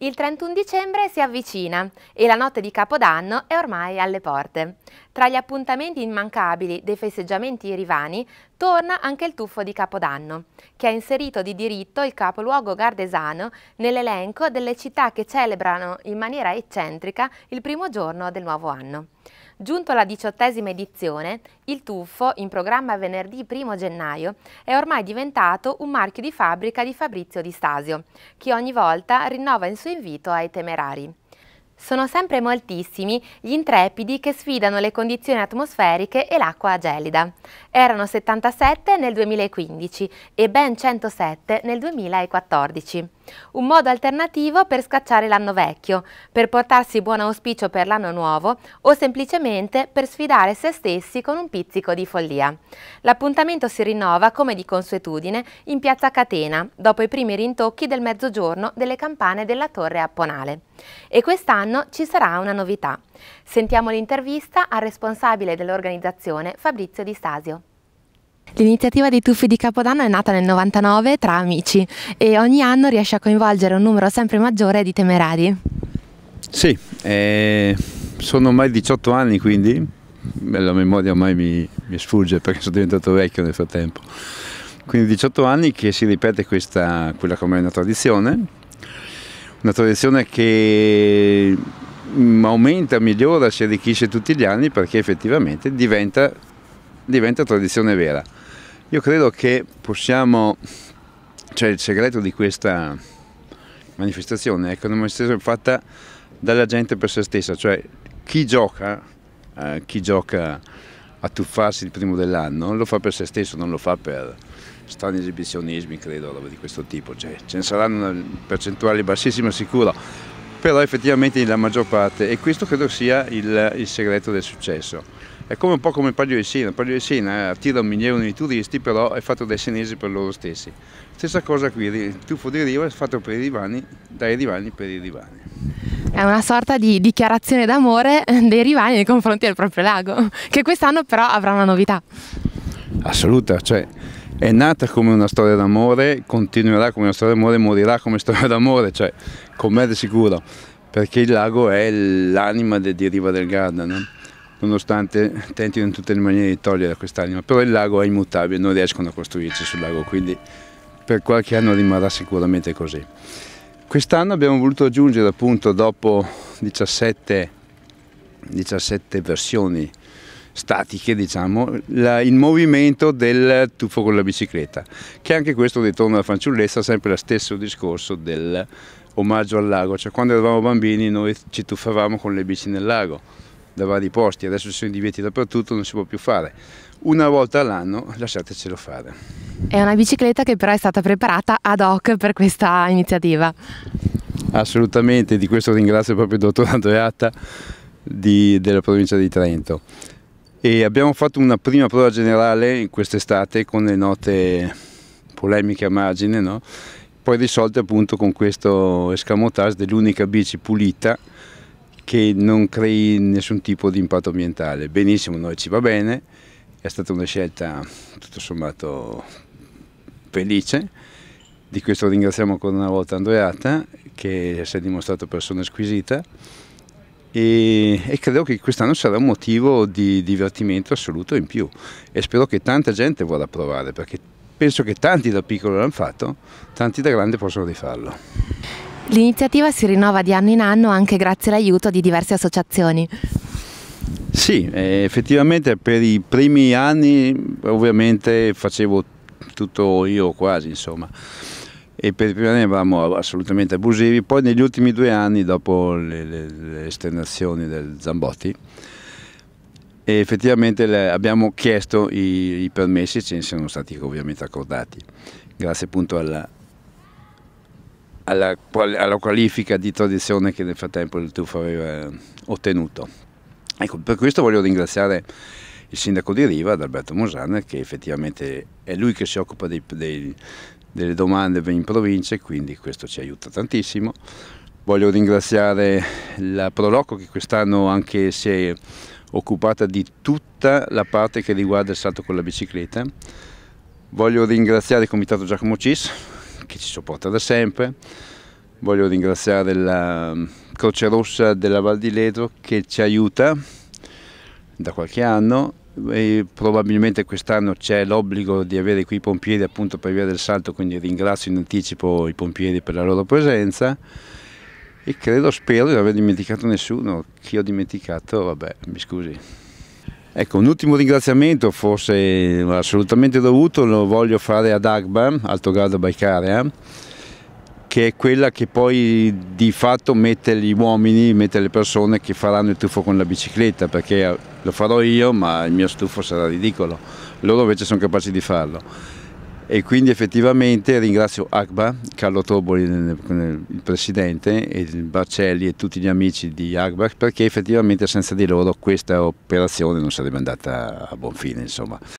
Il 31 dicembre si avvicina e la notte di Capodanno è ormai alle porte. Tra gli appuntamenti immancabili dei festeggiamenti rivani torna anche il tuffo di Capodanno, che ha inserito di diritto il capoluogo gardesano nell'elenco delle città che celebrano in maniera eccentrica il primo giorno del nuovo anno. Giunto alla diciottesima edizione, il tuffo, in programma venerdì 1 gennaio, è ormai diventato un marchio di fabbrica di Fabrizio Di Stasio, che ogni volta rinnova il suo invito ai temerari. Sono sempre moltissimi gli intrepidi che sfidano le condizioni atmosferiche e l'acqua gelida. Erano 77 nel 2015 e ben 107 nel 2014. Un modo alternativo per scacciare l'anno vecchio, per portarsi buon auspicio per l'anno nuovo o semplicemente per sfidare se stessi con un pizzico di follia. L'appuntamento si rinnova come di consuetudine in piazza Catena, dopo i primi rintocchi del mezzogiorno delle campane della Torre Apponale. E quest'anno ci sarà una novità. Sentiamo l'intervista al responsabile dell'organizzazione Fabrizio Di Stasio. L'iniziativa dei tuffi di Capodanno è nata nel 99 tra amici e ogni anno riesce a coinvolgere un numero sempre maggiore di temerari. Sì, eh, sono ormai 18 anni quindi, la memoria ormai mi, mi sfugge perché sono diventato vecchio nel frattempo. Quindi 18 anni che si ripete questa, quella che è una tradizione, una tradizione che mm, aumenta, migliora, si arricchisce tutti gli anni perché effettivamente diventa, diventa tradizione vera. Io credo che possiamo, cioè il segreto di questa manifestazione è che è una manifestazione fatta dalla gente per se stessa, cioè chi gioca, eh, chi gioca a tuffarsi il primo dell'anno lo fa per se stesso, non lo fa per strani esibizionismi, credo, di questo tipo, cioè, ce ne saranno una percentuale bassissima sicuro, però effettivamente la maggior parte, e questo credo sia il, il segreto del successo. È come un po' come il Paglio di Sina, il Paglio di Sina attira un milione di turisti, però è fatto dai senesi per loro stessi. Stessa cosa qui, il tuffo di riva è fatto per i rivani, dai rivani per i rivani. È una sorta di dichiarazione d'amore dei rivani nei confronti del proprio lago, che quest'anno però avrà una novità. Assoluta, cioè è nata come una storia d'amore, continuerà come una storia d'amore, morirà come storia d'amore, cioè con me di sicuro, perché il lago è l'anima di Riva del Garda. No? nonostante tentino in tutte le maniere di togliere quest'anima, però il lago è immutabile, non riescono a costruirci sul lago, quindi per qualche anno rimarrà sicuramente così. Quest'anno abbiamo voluto aggiungere appunto dopo 17, 17 versioni statiche diciamo, la, il movimento del tuffo con la bicicletta, che anche questo ritorno alla fanciullezza, sempre lo stesso discorso del omaggio al lago, cioè quando eravamo bambini noi ci tuffavamo con le bici nel lago, da vari posti, adesso ci sono i divieti dappertutto, non si può più fare. Una volta all'anno lasciatecelo fare. È una bicicletta che però è stata preparata ad hoc per questa iniziativa. Assolutamente, di questo ringrazio proprio il dottor Andreatta di, della provincia di Trento. E abbiamo fatto una prima prova generale in quest'estate con le note polemiche a margine, no? poi risolte appunto con questo escamotage dell'unica bici pulita che non crei nessun tipo di impatto ambientale. Benissimo, noi ci va bene, è stata una scelta tutto sommato felice, di questo ringraziamo ancora una volta Andreata che si è dimostrato persona squisita e, e credo che quest'anno sarà un motivo di divertimento assoluto in più e spero che tanta gente vorrà provare perché penso che tanti da piccolo l'hanno fatto, tanti da grande possono rifarlo. L'iniziativa si rinnova di anno in anno anche grazie all'aiuto di diverse associazioni. Sì, eh, effettivamente per i primi anni ovviamente facevo tutto io quasi insomma e per i primi anni eravamo assolutamente abusivi, poi negli ultimi due anni dopo le, le, le esternazioni del Zambotti effettivamente le, abbiamo chiesto i, i permessi e ce ne sono stati ovviamente accordati grazie appunto alla, alla, alla qualifica di tradizione che nel frattempo il tuffo aveva eh, ottenuto. Ecco, per questo voglio ringraziare il sindaco di Riva, Alberto Mosana, che effettivamente è lui che si occupa dei, dei, delle domande in provincia, quindi questo ci aiuta tantissimo. Voglio ringraziare la Proloco che quest'anno anche si è occupata di tutta la parte che riguarda il salto con la bicicletta. Voglio ringraziare il Comitato Giacomo Cis che ci sopporta da sempre. Voglio ringraziare la mm, Croce Rossa della Val di Ledro che ci aiuta da qualche anno e probabilmente quest'anno c'è l'obbligo di avere qui i pompieri appunto per via del salto, quindi ringrazio in anticipo i pompieri per la loro presenza e credo, spero di non aver dimenticato nessuno, chi ho dimenticato, vabbè, mi scusi. Ecco, un ultimo ringraziamento, forse assolutamente dovuto, lo voglio fare ad Agba, Alto Garda Baicarea, eh, che è quella che poi di fatto mette gli uomini, mette le persone che faranno il tuffo con la bicicletta, perché lo farò io, ma il mio stufo sarà ridicolo. Loro invece sono capaci di farlo e quindi effettivamente ringrazio ACBA, Carlo Toboli, il presidente, e Barcelli e tutti gli amici di ACBA perché effettivamente senza di loro questa operazione non sarebbe andata a buon fine. Insomma.